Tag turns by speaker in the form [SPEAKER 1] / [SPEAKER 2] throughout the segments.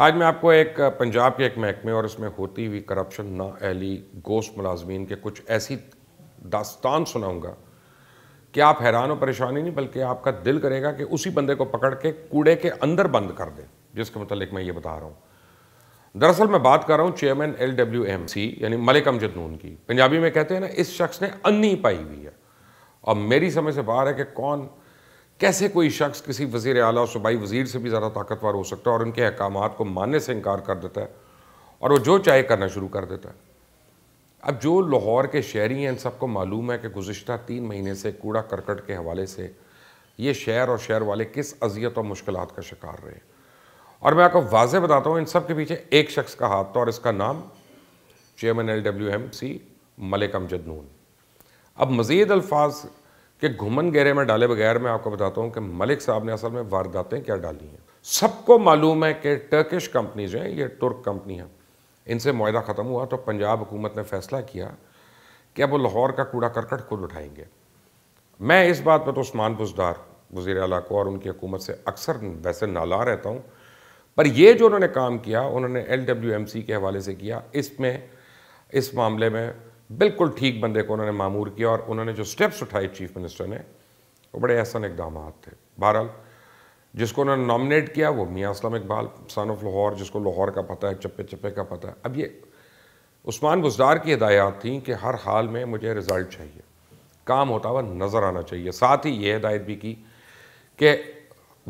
[SPEAKER 1] आज मैं आपको एक पंजाब के एक महकमे और उसमें होती हुई करप्शन ना अहली गोश्त मुलाजमीन के कुछ ऐसी दास्तान सुनाऊंगा कि आप हैरान और परेशानी नहीं बल्कि आपका दिल करेगा कि उसी बंदे को पकड़ के कूड़े के अंदर बंद कर दें जिसके मतलब मैं ये बता रहा हूँ दरअसल मैं बात कर रहा हूँ chairman L W M C यानी मलिक अमजद नून की पंजाबी में कहते हैं ना इस शख्स ने अन्नी पाई हुई है और मेरी समझ से बाहर है कि कौन कैसे कोई शख्स किसी वजीर अला सूबाई वजीर से भी ज़्यादा ताकतवर हो सकता है और उनके अहकाम को मानने से इनकार कर देता है और वो जो चाहे करना शुरू कर देता है अब जो लाहौर के शहरी हैं इन सबको मालूम है कि गुज्त तीन महीने से कूड़ा करकट के हवाले से ये शहर और शहर वाले किस अजियत और मुश्किल का शिकार रहे हैं और मैं आपको वाजह बताता हूँ इन सब के पीछे एक शख्स का हाथ था और इसका नाम chairman L W M C Malik Amjad Noon अब मज़ीद अल्फाज कि घुमन घेरे में डाले बगैर मैं आपको बताता हूँ कि मलिक साहब ने असल में वारदातें क्या डाली हैं सबको मालूम है कि टर्किश कंपनीज हैं ये तुर्क कंपनी है इनसे माहा ख़त्म हुआ तो पंजाब हुकूमत ने फैसला किया कि अब वो लाहौर का कूड़ा करकट खुद उठाएंगे मैं इस बात पर तो उस्मान बुजदार वज़ी अला को और उनकी हुकूमत से अक्सर वैसे नाला रहता हूँ पर ये जो उन्होंने काम किया उन्होंने एल डब्ल्यू एम सी के हवाले से किया इसमें इस मामले में बिल्कुल ठीक बंदे को उन्होंने मामूर किया और उन्होंने जो स्टेप्स उठाए चीफ मिनिस्टर ने वो बड़े एहसन इकदाम थे बहरहाल जिसको उन्होंने नॉमिनेट किया वो मियाँ असलम इकबाल सन ऑफ लाहौर जिसको लाहौर का पता है चप्पे चप्पे का पता है अब ये उस्मान बुजदार की हदायत थी कि हर हाल में मुझे रिज़ल्ट चाहिए काम होता हुआ नज़र आना चाहिए साथ ही ये हदायत भी की कि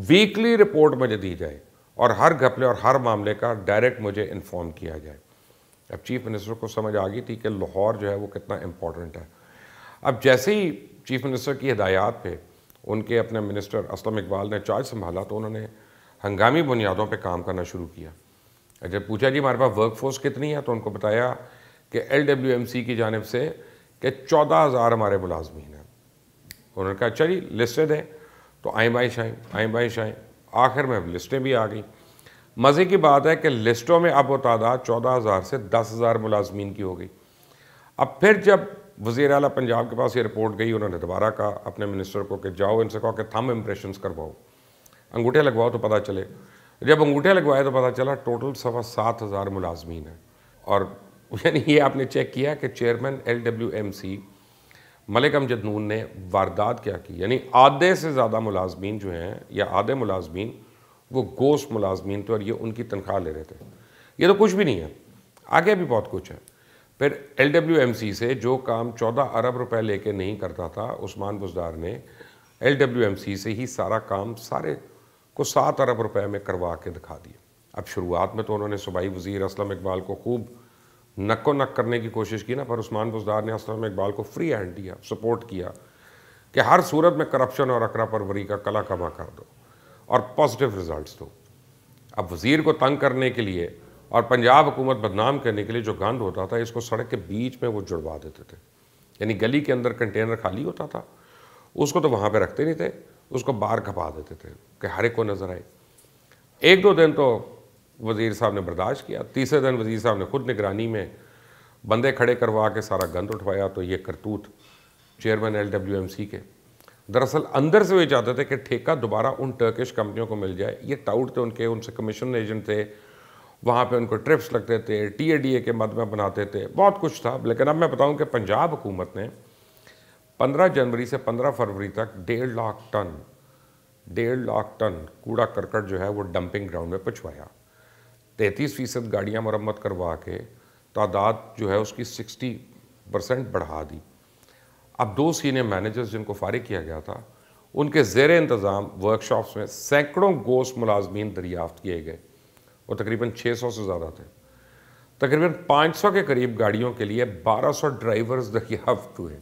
[SPEAKER 1] वीकली रिपोर्ट मुझे दी जाए और हर घपले और हर मामले का डायरेक्ट मुझे इन्फॉर्म किया जाए अब चीफ मिनिस्टर को समझ आ गई थी कि लाहौर जो है वो कितना इम्पोर्टेंट है अब जैसे ही चीफ मिनिस्टर की हदायत पे उनके अपने मिनिस्टर असलम इकबाल ने चार्ज संभाला तो उन्होंने हंगामी बुनियादों पे काम करना शुरू किया जब पूछा जी हमारे पास वर्क फोर्स कितनी है तो उनको बताया कि एल डब्ल्यू एम सी की जानब से कि चौदह हज़ार हमारे मुलाजमीन हैं उन्होंने कहा चलिए लिस्टें दें तो आए बाई शाएँ आए बाई शाएँ आखिर में अब लिस्टें भी आ गई मज़े की बात है कि लिस्टों में अब वो तादाद चौदह हज़ार से दस हज़ार मुलाजमीन की हो गई अब फिर जब वज़ी अल पंजाब के पास ये रिपोर्ट गई उन्होंने दोबारा कहा अपने मिनिस्टर को कि जाओ इनसे कहो कि थम इम्प्रेशन करवाओ अंगूठे लगवाओ तो पता चले जब अंगूठे लगवाए तो पता चला टोटल सवा सात हज़ार मुलाजमीन है और यानी ये आपने चेक किया कि chairman L W M C Malik Amjad Noon ने वारदात क्या की यानी आधे से ज़्यादा मुलाजमीन जो हैं या आधे मुलाजमीन वो गोश्त मुलाजमीन थे और ये उनकी तनख्वाह ले रहे थे ये तो कुछ भी नहीं है आगे भी बहुत कुछ है फिर एल से जो काम चौदह अरब रुपए लेके नहीं करता था उस्मान बुजदार ने एल से ही सारा काम सारे को सात अरब रुपए में करवा के दिखा दिए अब शुरुआत में तो उन्होंने सूबाई वजीर असलम इकबाल को खूब नक्को नक करने की कोशिश की ना पर उस्मान बुजदार ने असलम इकबाल को फ्री हैंड दिया सपोर्ट किया कि हर सूरत में करप्शन और अकरा परवरी का कला कमा कर दो और पॉजिटिव रिजल्ट्स दो अब वज़ीर को तंग करने के लिए और पंजाब हुकूमत बदनाम करने के लिए जो गंद होता था इसको सड़क के बीच में वो जुड़वा देते थे यानी गली के अंदर कंटेनर खाली होता था उसको तो वहाँ पे रखते नहीं थे उसको बाहर खपा देते थे कि हर एक को नज़र आए एक दो दिन तो वज़ीर साहब ने बर्दाश्त किया तीसरे दिन वज़ीर साहब ने खुद निगरानी में बंदे खड़े करवा के सारा गंद उठवाया तो ये करतूत चेयरमैन एल के दरअसल अंदर से वे चाहते थे कि ठेका दोबारा उन टर्किश कंपनियों को मिल जाए ये टाउट थे उनके उनसे कमीशन एजेंट थे वहाँ पे उनको ट्रिप्स लगते थे टी के मद में बनाते थे बहुत कुछ था लेकिन अब मैं बताऊँ कि पंजाब हुकूमत ने 15 जनवरी से 15 फरवरी तक डेढ़ लाख टन डेढ़ लाख टन कूड़ा करकट जो है वो डंपिंग ग्राउंड में पछवाया तैंतीस फ़ीसद गाड़ियाँ मरम्मत करवा के तादाद जो है उसकी सिक्सटी परसेंट बढ़ा दी अब दो सीनियर मैनेजर्स जिनको फारिग किया गया था उनके जेर इंतज़ाम वर्कशॉप्स में सैकड़ों गोश्त मुलाजमीन दरियाफ्त किए गए और तकरीबन 600 से ज़्यादा थे तकरीबन 500 के करीब गाड़ियों के लिए 1200 ड्राइवर्स दरियाफ्त हुए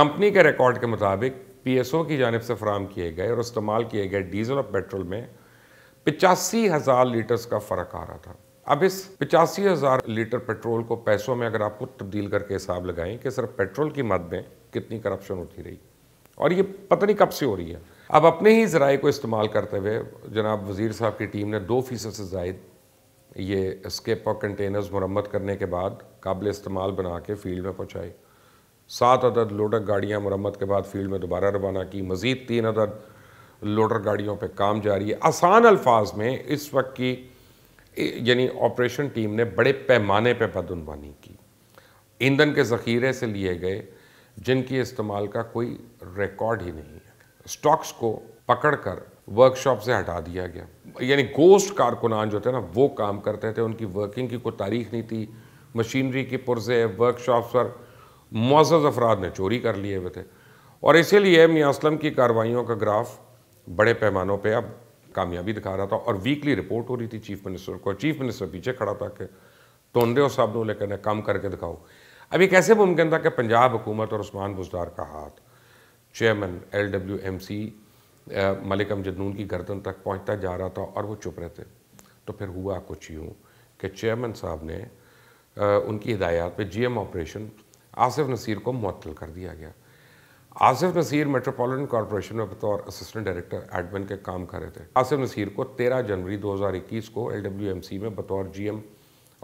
[SPEAKER 1] कंपनी के रिकॉर्ड के मुताबिक पीएसओ की जानब से फराम किए गए और इस्तेमाल किए गए डीजल और पेट्रोल में पचासी हज़ार लीटर्स का फ़र्क आ रहा था अब इस पिचासी हज़ार लीटर पेट्रोल को पैसों में अगर आपको तब्दील करके हिसाब लगाएं कि सिर्फ पेट्रोल की मद में कितनी करप्शन होती रही और ये पता नहीं कब से हो रही है अब अपने ही ज़राए को इस्तेमाल करते हुए जनाब वज़ीर साहब की टीम ने दो फ़ीसद से जायद ये स्केप और कंटेनर्स मरम्मत करने के बाद काबिल इस्तेमाल बना के फील्ड में पहुँचाई सात अदद लोडर गाड़ियाँ मरम्मत के बाद फील्ड में दोबारा रवाना की मज़ीद तीन अदद लोडर गाड़ियों पर काम जारी है आसान अल्फाज में इस वक्त की यानी ऑपरेशन टीम ने बड़े पैमाने पर बदनवानी की ईंधन के ज़ख़ीरे से लिए गए जिनकी इस्तेमाल का कोई रिकॉर्ड ही नहीं है स्टॉक्स को पकड़कर वर्कशॉप से हटा दिया गया यानी गोस्ट कारकुनान जो थे ना वो काम करते थे उनकी वर्किंग की कोई तारीख नहीं थी मशीनरी के पुरजे वर्कशॉप पर मज़ज़ अफराद ने चोरी कर लिए हुए थे और इसीलिए मियाँ असलम की कार्रवाइयों का ग्राफ बड़े पैमानों पर अब कामयाबी दिखा रहा था और वीकली रिपोर्ट हो रही थी चीफ मिनिस्टर को चीफ मिनिस्टर पीछे खड़ा था कि तोंदे साहब ने लेकर काम करके दिखाओ अब ये कैसे मुमकिन था कि पंजाब हुकूमत और उस्मान बुजदार का हाथ chairman L W M C Malik Noon की गर्दन तक पहुंचता जा रहा था और वो चुप रहते तो फिर हुआ कुछ यूँ कि चेयरमैन साहब ने आ, उनकी हिदायत पे जीएम ऑपरेशन आसिफ नसीर को मअतल कर दिया गया आसिफ नसीर मेट्रोपॉलिटन कॉरपोरेशन में बतौर असिस्टेंट डायरेक्टर एडमिन के काम कर रहे थे आसिफ नसीर को 13 जनवरी 2021 को एलडब्ल्यूएमसी में बतौर जीएम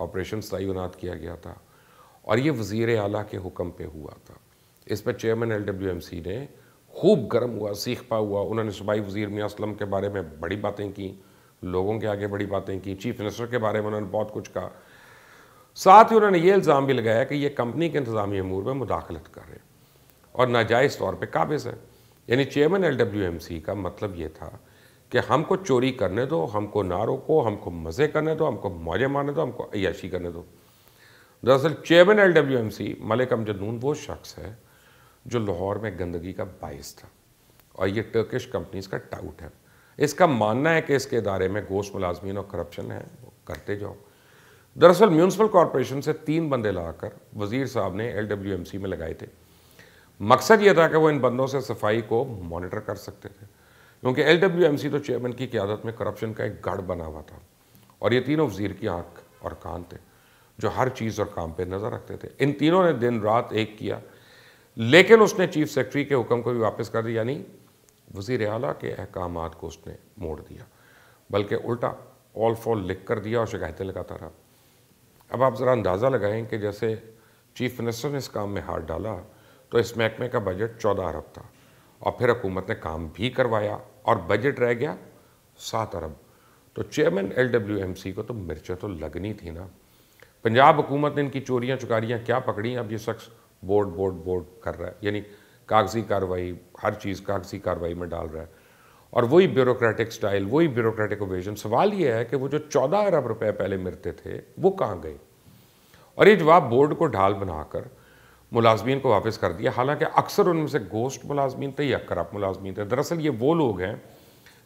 [SPEAKER 1] ऑपरेशन तयनात किया गया था और ये वजीर आला के हुक्म पे हुआ था इस पर चेयरमैन एलडब्ल्यूएमसी ने खूब गर्म हुआ सीखपा हुआ उन्होंने सूबाई वजीर मियाँ असलम के बारे में बड़ी बातें की लोगों के आगे बड़ी बातें की चीफ मिनिस्टर के बारे में उन्होंने बहुत कुछ कहा साथ ही उन्होंने ये इल्ज़ाम भी लगाया कि ये कंपनी के इंतजामी अमूर में मुदाखलत कर रहे हैं और नाजायज़ तौर पे काबिज़ है यानी चेयरमैन एल का मतलब ये था कि हमको चोरी करने दो हमको ना रोको हमको मज़े करने दो हमको मौजे मारने दो हमको अयाशी करने दो दरअसल chairman L W M C Malik अमजनून वो शख्स है जो लाहौर में गंदगी का बायस था और ये टर्किश कंपनीज़ का टाउट है इसका मानना है कि इसके इदारे में गोश्त मुलाजमीन और करप्शन है वो करते जाओ दरअसल म्यूनसिपल कॉरपोरेशन से तीन बंदे लाकर वज़ीर साहब ने एल डब्ल्यू एम सी में लगाए थे मकसद ये था कि वो इन बंदों से सफाई को मॉनिटर कर सकते थे क्योंकि एल तो चेयरमैन की क्यादत में करप्शन का एक गढ़ बना हुआ था और ये तीनों वजीर की आँख और कान थे जो हर चीज़ और काम पे नज़र रखते थे इन तीनों ने दिन रात एक किया लेकिन उसने चीफ सेक्रेटरी के हुक्म को भी वापस कर दिया यानी वज़ी अला के अहकाम को उसने मोड़ दिया बल्कि उल्टा ऑल फॉल लिख कर दिया और शिकायतें लगाता रहा अब आप ज़रा अंदाज़ा लगाएं कि जैसे चीफ मिनिस्टर ने इस काम में हाथ डाला तो इस महकमे का बजट चौदह अरब था और फिर हुकूमत ने काम भी करवाया और बजट रह गया सात अरब तो chairman L W M C को तो मिर्चें तो लगनी थी ना पंजाब हुकूमत ने इनकी चोरियाँ चुकारियाँ क्या पकड़ी अब ये शख्स बोर्ड बोर्ड बोर्ड कर रहा है यानी कागजी कार्रवाई हर चीज़ कागजी कार्रवाई में डाल रहा है और वही ब्यूरोक्रेटिक स्टाइल वही ब्यूरोक्रेटिक ओवेजन सवाल ये है कि वो जो चौदह अरब रुपए पहले मिलते थे वो कहाँ गए और ये जवाब बोर्ड को ढाल बनाकर मुलाजमीन को वापस कर दिया हालांकि अक्सर उनमें से गोश्त मुलाजमीन थे या करप मुलाजमीन थे दरअसल ये वो लोग हैं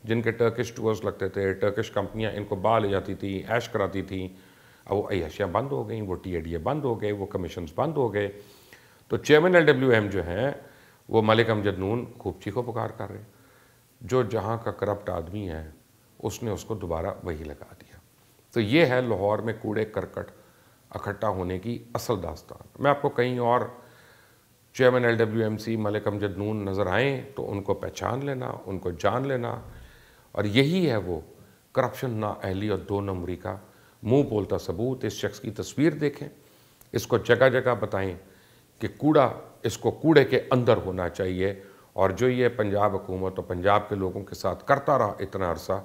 [SPEAKER 1] जिनके टर्किश टूर्स लगते थे टर्किश कंपनियाँ इनको बा ले जाती थी ऐश कराती थी अब वो अयशियाँ बंद हो गई वो टी ए डी ए बंद हो गए वो कमीशन बंद हो गए तो चेयरमैन एल डब्ल्यू एम जो हैं वो मलिक अमजद नून खूब को पुकार कर रहे जो जहाँ का करप्ट आदमी है उसने उसको दोबारा वही लगा दिया तो ये है लाहौर में कूड़े करकट इकट्ठा होने की असल दास्तान मैं आपको कहीं और chairman L W M C Malik Amjad Noon नज़र आएँ तो उनको पहचान लेना उनको जान लेना और यही है वो करप्शन ना अहली और दो नंबरी का मुंह बोलता सबूत इस शख्स की तस्वीर देखें इसको जगह जगह बताएं कि कूड़ा इसको कूड़े के अंदर होना चाहिए और जो ये पंजाब हुकूमत और पंजाब के लोगों के साथ करता रहा इतना अरसा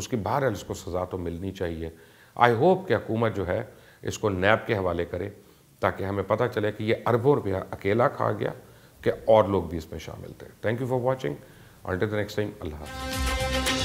[SPEAKER 1] उसकी बहरहाल इसको सज़ा तो मिलनी चाहिए आई होप कि हुकूमत जो है इसको नैब के हवाले करें ताकि हमें पता चले कि ये अरबों रुपया अकेला खा गया कि और लोग भी इसमें शामिल थे thank you for watching until the next time Allah